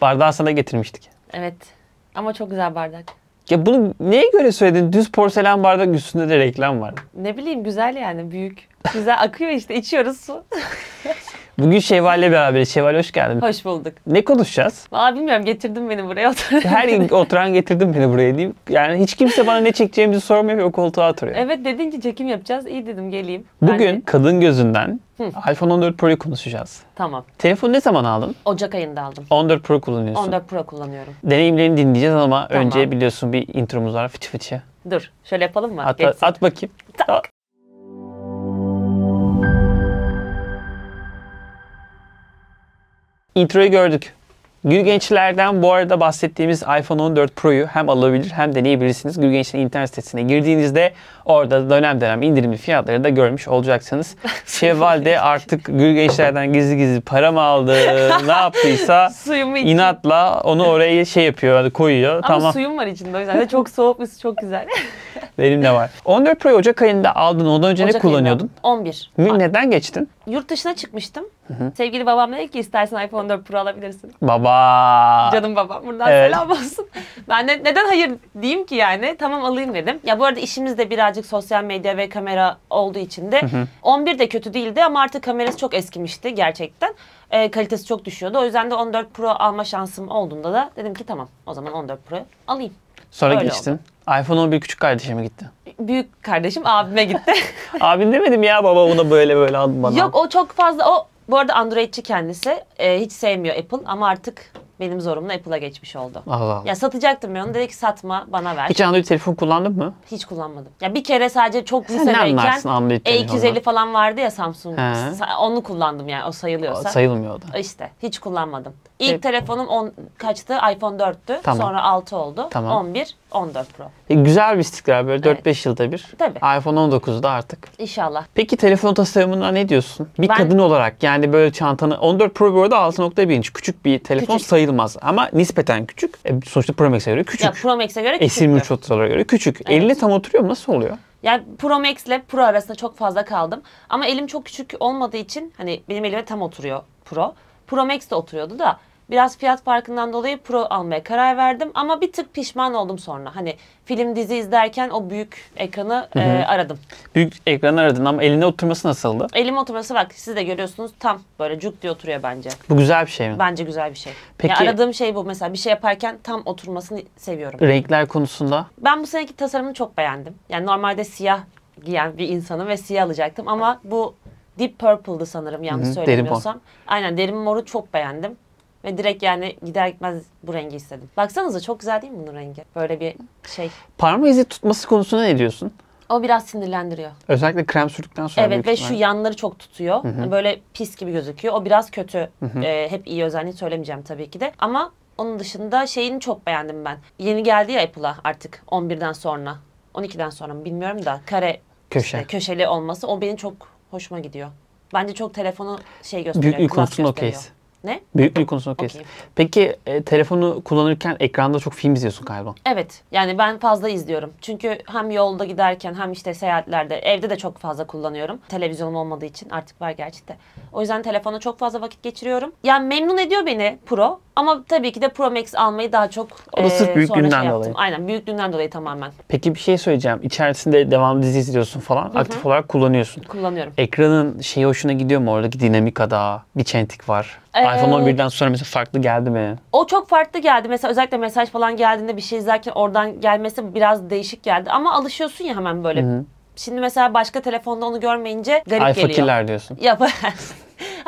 Bardağı sana getirmiştik. Evet. Ama çok güzel bardak. Ya bunu neye göre söyledin? Düz porselen bardak üstünde de reklam var. Ne bileyim güzel yani büyük. Güzel akıyor işte içiyoruz su. Bugün Şevval'le beraber. Şevval hoş geldin. Hoş bulduk. Ne konuşacağız? Aa bilmiyorum getirdim beni buraya oturan. Her oturan getirdim beni buraya diyeyim. Yani hiç kimse bana ne çekeceğimizi sormuyor ve o koltuğa oturuyor. Evet dedin ki çekim yapacağız. İyi dedim geleyim. Bugün ben kadın gözünden Hı. iPhone 14 Pro'yu konuşacağız. Tamam. Telefonu ne zaman aldın? Ocak ayında aldım. 14 Pro kullanıyorsun. 14 Pro kullanıyorum. Deneyimlerini dinleyeceğiz ama tamam. önce biliyorsun bir intromuz var fıçı fıçı. Dur şöyle yapalım mı? At, at bakayım. Tak. introyu gördük. Gül Gençler'den bu arada bahsettiğimiz iPhone 14 Pro'yu hem alabilir hem deneyebilirsiniz. Gül Gençler'in internet sitesine girdiğinizde orada dönem dönem indirimli fiyatları da görmüş olacaksınız. Şevval de artık Gül Gençler'den gizli gizli para mı aldı, ne yaptıysa inatla onu oraya şey yapıyor, koyuyor. Ama tamam. suyum var içinde o yüzden de çok soğuk ve su çok güzel. Benim de var. 14 Pro'yu Ocak ayında aldın, ondan önce Ocak ne kullanıyordun? 11. Neden geçtin? yurt dışına çıkmıştım. Hı hı. Sevgili babam dedi ki istersen iPhone 4 Pro alabilirsin. Baba. Canım babam buradan evet. selam olsun. Ben de neden hayır diyeyim ki yani tamam alayım dedim. Ya bu arada işimiz de birazcık sosyal medya ve kamera olduğu için de hı hı. 11 de kötü değildi ama artık kamerası çok eskimişti gerçekten. E, kalitesi çok düşüyordu. O yüzden de 14 Pro alma şansım olduğunda da dedim ki tamam o zaman 14 Pro alayım. Sonra Öyle geçtin. Oldu. iPhone 11 küçük kardeşime gitti. Büyük kardeşim abime gitti. Abin demedim ya baba buna böyle böyle al bana. Yok o çok fazla o bu arada Androidçi kendisi. Ee, hiç sevmiyor Apple ama artık benim zorumla Apple'a geçmiş oldu. Allah Allah. Ya satacaktım ben onu. Dedi ki satma bana ver. Hiç Android telefon kullandın mı? Hiç kullanmadım. Ya bir kere sadece çok lisedeyken E250 e falan vardı ya Samsung. He. Onu kullandım yani o sayılıyorsa. O sayılmıyor o da. İşte hiç kullanmadım. İlk e... telefonum on, kaçtı? iPhone 4'tü. Tamam. Sonra 6 oldu. Tamam. 11. 14 Pro. E, güzel bir istikrar böyle 4-5 yılda bir. Tabii. iPhone 19'da artık. İnşallah. Peki telefon tasarımına ne diyorsun? Bir ben... kadın olarak yani böyle çantanı 14 Pro bu arada 6.1 inç küçük bir telefon küçük. sayılmaz ama nispeten küçük. E, sonuçta Pro Max'e göre küçük. Ya Pro Max'e göre e, küçük. Esim 23 Ultra'lara göre küçük. Evet. Eline tam oturuyor mu? Nasıl oluyor? Yani Pro Max ile Pro arasında çok fazla kaldım. Ama elim çok küçük olmadığı için hani benim elime tam oturuyor Pro. Pro Max de oturuyordu da biraz fiyat farkından dolayı pro almaya karar verdim ama bir tık pişman oldum sonra. Hani film dizi izlerken o büyük ekranı E, aradım. Büyük ekranı aradın ama eline oturması nasıldı? Elime oturması bak siz de görüyorsunuz tam böyle cuk diye oturuyor bence. Bu güzel bir şey mi? Bence güzel bir şey. Peki. Yani aradığım şey bu mesela bir şey yaparken tam oturmasını seviyorum. Renkler konusunda? Ben bu seneki tasarımını çok beğendim. Yani normalde siyah giyen bir insanım ve siyah alacaktım ama bu Deep Purple'dı sanırım yanlış hı söylemiyorsam. Derin mor. Aynen derin moru çok beğendim. Ve direkt yani gider gitmez bu rengi istedim. Baksanıza çok güzel değil mi bunun rengi? Böyle bir şey. Parma izi tutması konusunda ne diyorsun? O biraz sinirlendiriyor. Özellikle krem sürdükten sonra. Evet ve şu yanları çok tutuyor. Hı hı. Böyle pis gibi gözüküyor. O biraz kötü. Hı hı. Ee, hep iyi özelliğini söylemeyeceğim tabii ki de. Ama onun dışında şeyini çok beğendim ben. Yeni geldi ya Apple'a artık 11'den sonra. 12'den sonra mı bilmiyorum da kare Köşe. Işte, köşeli olması o benim çok hoşuma gidiyor. Bence çok telefonu şey gösteriyor. Büyük konusunda okeyiz. Ne? Büyüklüğü konusunda okeyiz. Okay. Peki e, telefonu kullanırken ekranda çok film izliyorsun galiba. Evet. Yani ben fazla izliyorum. Çünkü hem yolda giderken hem işte seyahatlerde evde de çok fazla kullanıyorum. Televizyonum olmadığı için artık var gerçi de. O yüzden telefona çok fazla vakit geçiriyorum. Yani memnun ediyor beni Pro ama tabii ki de Pro Max almayı daha çok O da e, büyük günden şey dolayı. Aynen büyük günden dolayı tamamen Peki bir şey söyleyeceğim. İçerisinde devamlı dizi izliyorsun falan. Aktif olarak kullanıyorsun. kullanıyorum. Ekranın şeyi hoşuna gidiyor mu? Oradaki dinamikada bir çentik var. Ee, iPhone 11'den sonra mesela farklı geldi mi? O çok farklı geldi. Mesela özellikle mesaj falan geldiğinde bir şey izlerken oradan gelmesi biraz değişik geldi. Ama alışıyorsun ya hemen böyle. Şimdi mesela başka telefonda onu görmeyince garip Ay geliyor. fakirler diyorsun. Yap.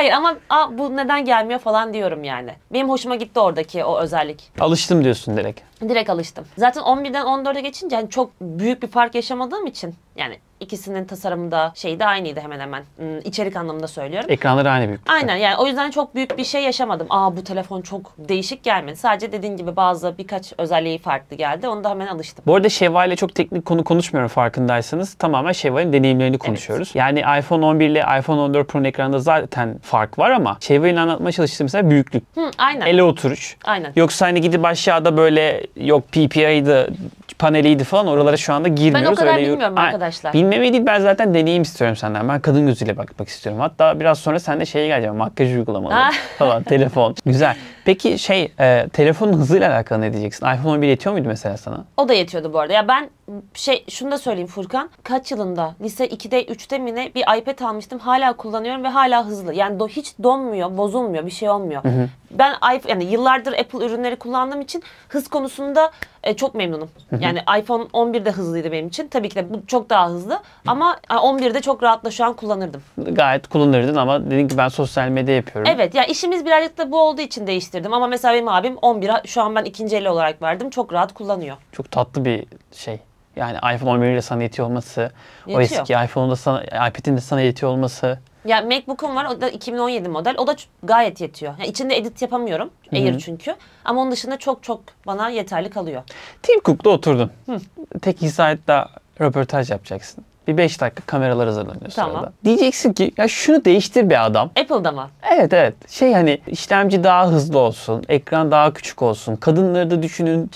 Hayır ama a bu neden gelmiyor falan diyorum yani. Benim hoşuma gitti oradaki o özellik. Alıştım diyorsun direkt direkt alıştım. Zaten 11'den 14'e geçince yani çok büyük bir fark yaşamadığım için yani ikisinin tasarımında şey de aynıydı hemen hemen. Hmm, içerik anlamında söylüyorum. Ekranları aynı büyük. Aynen yani o yüzden çok büyük bir şey yaşamadım. Aa bu telefon çok değişik gelmedi. Sadece dediğin gibi bazı birkaç özelliği farklı geldi. Onu da hemen alıştım. Bu arada Şevval ile çok teknik konu konuşmuyorum farkındaysanız. Tamamen Şevval'in deneyimlerini konuşuyoruz. Evet. Yani iPhone 11 ile iPhone 14 Pro'nun ekranında zaten fark var ama Şevval'in anlatmaya çalıştığı mesela büyüklük. Hı, aynen. Ele oturuş. Aynen. Yoksa hani gidip aşağıda böyle yok PPI'dı, paneliydi falan oralara şu anda girmiyoruz. Ben o kadar Öyle bilmiyorum arkadaşlar. Bilmemeyi değil ben zaten deneyim istiyorum senden. Ben kadın gözüyle bakmak istiyorum. Hatta biraz sonra sen de şeye geleceğim. Makyaj uygulamaları ah. falan telefon. Güzel. Peki şey e, telefonun hızıyla alakalı ne diyeceksin? iPhone 11 yetiyor muydu mesela sana? O da yetiyordu bu arada. Ya ben şey şunu da söyleyeyim Furkan. Kaç yılında? Lise 2'de 3'te mi ne? Bir iPad almıştım. Hala kullanıyorum ve hala hızlı. Yani do, hiç donmuyor, bozulmuyor, bir şey olmuyor. Hı hı. Ben iPhone yani yıllardır Apple ürünleri kullandığım için hız konusunda e, çok memnunum. Hı hı. Yani iPhone 11'de hızlıydı benim için. Tabii ki de bu çok daha hızlı ama 11'de e, çok rahatla şu an kullanırdım. Gayet kullanırdın ama dedin ki ben sosyal medya yapıyorum. Evet ya yani işimiz birazcık da bu olduğu için değiştirdim ama mesela benim abim 11'a şu an ben ikinci el olarak verdim. Çok rahat kullanıyor. Çok tatlı bir şey yani iPhone 11 ile sana yetiyor olması, yetiyor. o eski iPhone'da sana, iPad'in de sana yetiyor olması. Ya yani MacBook'um var, o da 2017 model. O da gayet yetiyor. Yani içinde edit yapamıyorum, Air Hı-hı. çünkü. Ama onun dışında çok çok bana yeterli kalıyor. Tim Cook'la oturdun. Hı. Tek Hisayet'le röportaj yapacaksın. Bir 5 dakika kameralar hazırlanıyor tamam. sırada. Diyeceksin ki ya şunu değiştir bir adam. Apple'da mı? Evet evet. Şey hani işlemci daha hızlı olsun, ekran daha küçük olsun, kadınları da düşünün.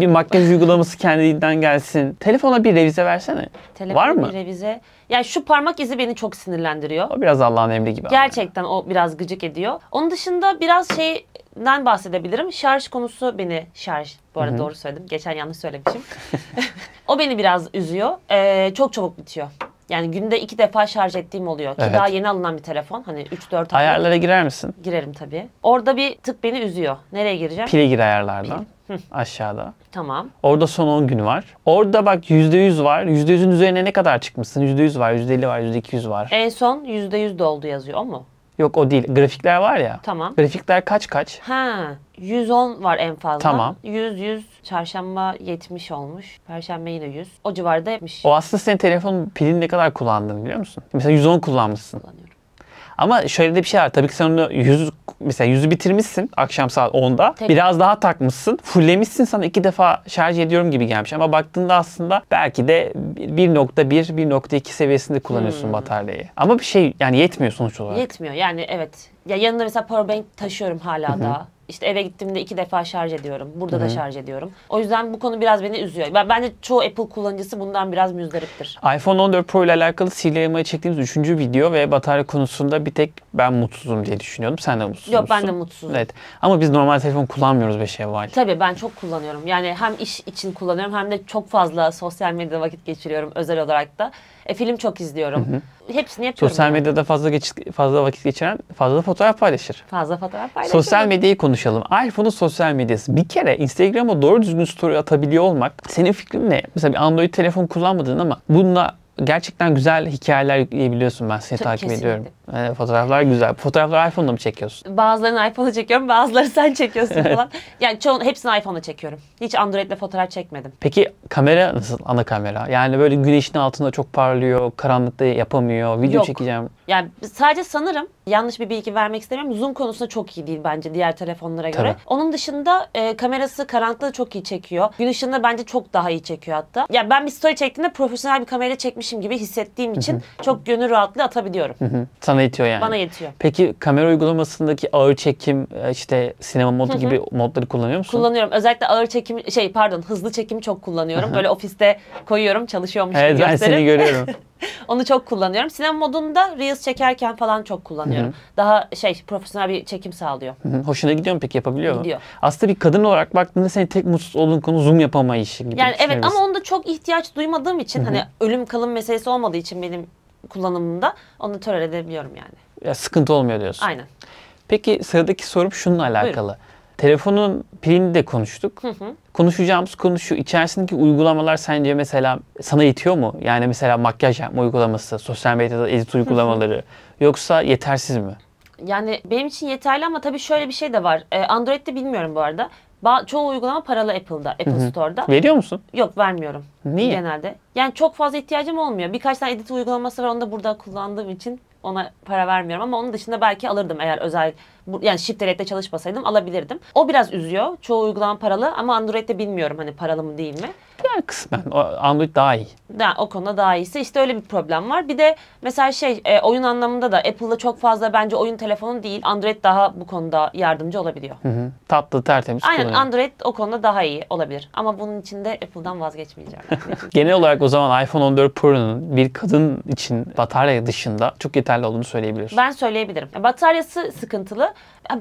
Bir makyaj uygulaması kendinden gelsin. Telefona bir revize versene. Telefona Var mı? Bir revize yani şu parmak izi beni çok sinirlendiriyor. O biraz Allah'ın emri gibi. Gerçekten yani. o biraz gıcık ediyor. Onun dışında biraz şeyden bahsedebilirim. Şarj konusu beni şarj. Bu arada Hı-hı. doğru söyledim. Geçen yanlış söylemişim. o beni biraz üzüyor. Ee, çok çabuk bitiyor. Yani günde iki defa şarj ettiğim oluyor. Ki evet. daha yeni alınan bir telefon. Hani 3-4 Ayarlara girer misin? Girerim tabii. Orada bir tık beni üzüyor. Nereye gireceğim? Pile gir ayarlardan. Pil aşağıda. Tamam. Orada son 10 gün var. Orada bak %100 var. %100'ün üzerine ne kadar çıkmışsın? %100 var, %50 var, %200 var. En son %100 doldu yazıyor o mu? Yok o değil. Grafikler var ya. Tamam. Grafikler kaç kaç? Ha. 110 var en fazla. Tamam. 100 100 çarşamba 70 olmuş. Perşembe yine 100. O civarda yapmış. O aslında senin telefonun pilini ne kadar kullandın biliyor musun? Mesela 110 kullanmışsın. Kullanıyorum. Ama şöyle de bir şey var. Tabii ki sen onu yüz, mesela yüzü bitirmişsin akşam saat 10'da. Tek. Biraz daha takmışsın. Fullemişsin sana iki defa şarj ediyorum gibi gelmiş. Ama baktığında aslında belki de 1.1, 1.2 seviyesinde kullanıyorsun hmm. bataryayı. Ama bir şey yani yetmiyor sonuç olarak. Yetmiyor yani evet. Ya yanında mesela powerbank taşıyorum hala da. İşte eve gittiğimde iki defa şarj ediyorum. Burada Hı-hı. da şarj ediyorum. O yüzden bu konu biraz beni üzüyor. Ben bence çoğu Apple kullanıcısı bundan biraz müzdariptir. iPhone 14 Pro ile alakalı CLMA'ya çektiğimiz üçüncü video ve batarya konusunda bir tek ben mutsuzum diye düşünüyordum. Sen de mutsuz Yok musun? ben de mutsuzum. Evet. Ama biz normal telefon kullanmıyoruz 5 evvel. Tabii ben çok kullanıyorum. Yani hem iş için kullanıyorum hem de çok fazla sosyal medyada vakit geçiriyorum özel olarak da. E, film çok izliyorum. Hı hı. Hepsini yapıyorum. Sosyal yani. medyada fazla geç, fazla vakit geçiren fazla fotoğraf paylaşır. Fazla fotoğraf paylaşır. Sosyal medyayı konuşalım. iPhone'un sosyal medyası. Bir kere Instagram'a doğru düzgün story atabiliyor olmak senin fikrin ne? Mesela bir Android telefon kullanmadın ama bununla gerçekten güzel hikayeler yükleyebiliyorsun. Ben seni Tabii takip kesinlikle. ediyorum. Yani ee, fotoğraflar güzel. Fotoğrafları iPhone'da mı çekiyorsun? Bazılarını iPhone'da çekiyorum, bazıları sen çekiyorsun falan. yani çoğun hepsini iPhone'da çekiyorum. Hiç Android'le fotoğraf çekmedim. Peki kamera nasıl ana kamera? Yani böyle güneşin altında çok parlıyor, karanlıkta yapamıyor, video Yok. çekeceğim. Yani sadece sanırım yanlış bir bilgi vermek istemiyorum. Zoom konusunda çok iyi değil bence diğer telefonlara göre. Tabii. Onun dışında e, kamerası karanlıkta çok iyi çekiyor. Gün ışığında bence çok daha iyi çekiyor hatta. Ya yani ben bir story çektiğimde profesyonel bir kamerayla çekmiş evdeymişim gibi hissettiğim için Hı-hı. çok gönül rahatlığı atabiliyorum. Hı-hı. Sana yetiyor yani. Bana yetiyor. Peki kamera uygulamasındaki ağır çekim e, işte sinema modu Hı-hı. gibi modları kullanıyor musun? Kullanıyorum. Özellikle ağır çekim şey pardon hızlı çekim çok kullanıyorum. Hı-hı. Böyle ofiste koyuyorum çalışıyormuş evet, gibi gösterim. Evet ben seni görüyorum. Onu çok kullanıyorum. Sinema modunda Reels çekerken falan çok kullanıyorum. Hı -hı. Daha şey profesyonel bir çekim sağlıyor. Hı -hı. Hoşuna gidiyor mu peki yapabiliyor mu? Gidiyor. Aslında bir kadın olarak baktığında senin tek mutsuz olduğun konu zoom yapamayışı gibi. Yani evet ama onda çok ihtiyaç duymadığım için Hı -hı. hani ölüm kalım meselesi olmadığı için benim kullanımımda onu tolere edebiliyorum yani. Ya sıkıntı olmuyor diyorsun. Aynen. Peki sıradaki sorum şununla alakalı. Buyurun. Telefonun pilini de konuştuk. Hı hı. Konuşacağımız konu şu içerisindeki uygulamalar sence mesela sana yetiyor mu? Yani mesela makyaj yapma uygulaması, sosyal medyada edit uygulamaları hı hı. yoksa yetersiz mi? Yani benim için yeterli ama tabii şöyle bir şey de var. Ee, Android'de bilmiyorum bu arada. Ba- çoğu uygulama paralı Apple'da, Apple Hı-hı. Store'da. Veriyor musun? Yok vermiyorum. Niye? Genelde. Yani çok fazla ihtiyacım olmuyor. Birkaç tane edit uygulaması var onu da burada kullandığım için ona para vermiyorum. Ama onun dışında belki alırdım eğer özel yani Shift çalışmasaydım alabilirdim. O biraz üzüyor. Çoğu uygulama paralı ama Android'de bilmiyorum hani paralı mı değil mi? Yani kısmen. O, Android daha iyi. Da, o konuda daha iyisi. İşte öyle bir problem var. Bir de mesela şey e, oyun anlamında da Apple'da çok fazla bence oyun telefonu değil. Android daha bu konuda yardımcı olabiliyor. Hı hı. Tatlı, tertemiz Aynen kullanıyor. Android o konuda daha iyi olabilir. Ama bunun için de Apple'dan vazgeçmeyeceğim. Genel olarak o zaman iPhone 14 Pro'nun bir kadın için batarya dışında çok yeterli olduğunu söyleyebiliriz. Ben söyleyebilirim. Bataryası sıkıntılı.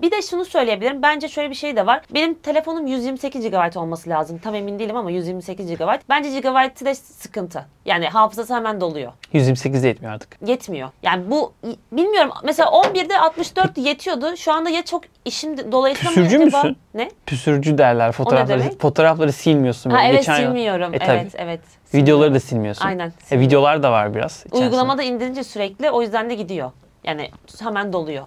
Bir de şunu söyleyebilirim. Bence şöyle bir şey de var. Benim telefonum 128 GB olması lazım. Tam emin değilim ama 128 GB. Bence GB'ı de sıkıntı. Yani hafızası hemen doluyor. 128 de yetmiyor artık. Yetmiyor. Yani bu bilmiyorum. Mesela 11'de 64 yetiyordu. Şu anda ya çok işim dolayısıyla Püsürcü mı acaba? Ne? Püsürcü derler. Fotoğrafları fotoğrafları silmiyorsun. Ha, evet Geçen silmiyorum. E, tabii. evet evet. Videoları da silmiyorsun. Aynen. E, videolar da var biraz. Uygulamada indirince sürekli o yüzden de gidiyor. Yani hemen doluyor.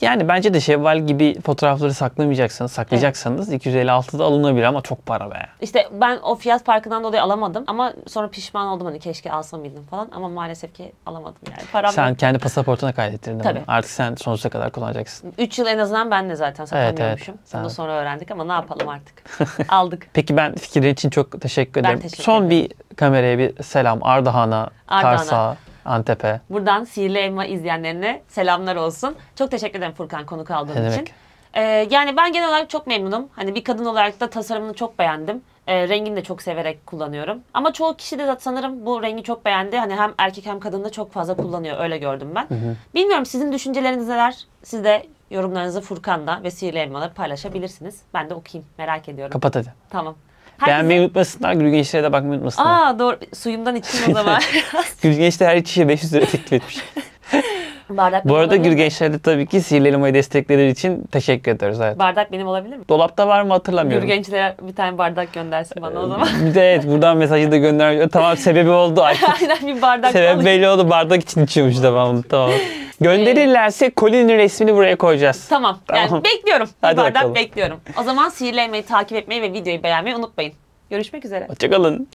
Yani bence de şevval gibi fotoğrafları saklamayacaksanız, saklayacaksanız evet. 256'da alınabilir ama çok para be. İşte ben o fiyat farkından dolayı alamadım ama sonra pişman oldum hani keşke alsam bildim falan ama maalesef ki alamadım yani. Param sen yok. kendi pasaportuna kaydettirdin Tabii. Bunu. Artık sen sonsuza kadar kullanacaksın. 3 yıl en azından ben de zaten saklamıyormuşum. Evet, evet. Bunu sonra öğrendik ama ne yapalım artık. Aldık. Peki ben fikirler için çok teşekkür ederim. Ben teşekkür ederim. Son bir kameraya bir selam Ardahan'a, Ardahan'a. Kars'a. Antep'e. Buradan Sihirli Elma izleyenlerine selamlar olsun. Çok teşekkür ederim Furkan konuk aldığın için. Ee, yani ben genel olarak çok memnunum. Hani bir kadın olarak da tasarımını çok beğendim. E, rengini de çok severek kullanıyorum. Ama çoğu kişi de sanırım bu rengi çok beğendi. Hani hem erkek hem kadın da çok fazla kullanıyor. Öyle gördüm ben. Hı hı. Bilmiyorum sizin düşünceleriniz neler? Siz de yorumlarınızı Furkan'da ve Sihirli Elmalar paylaşabilirsiniz. Ben de okuyayım. Merak ediyorum. Kapat hadi. Tamam. Herkese... Beğenmeyi unutmasınlar. Gül Gençli'ye de bakmayı unutmasınlar. Aa doğru. Suyumdan içtim o zaman. Gül Gençli her içişe 500 lira teklif etmiş. Bardak Bu arada Gül Gençler'de tabii ki Sihirli Elma'yı destekleri için teşekkür ederiz Evet. Bardak benim olabilir mi? Dolapta var mı hatırlamıyorum. Gül Gençler'e bir tane bardak göndersin bana o ee, zaman. bir de evet buradan mesajı da göndermiş. Tamam sebebi oldu. Aynen bir bardak Sebebi belli oldu. Bardak için içiyormuş da ben Tamam. Ee, Gönderirlerse Colin'in resmini buraya koyacağız. Tamam. Yani bekliyorum. Hadi Yukarıdan bakalım. bekliyorum. O zaman sihirli takip etmeyi ve videoyu beğenmeyi unutmayın. Görüşmek üzere. Hoşçakalın.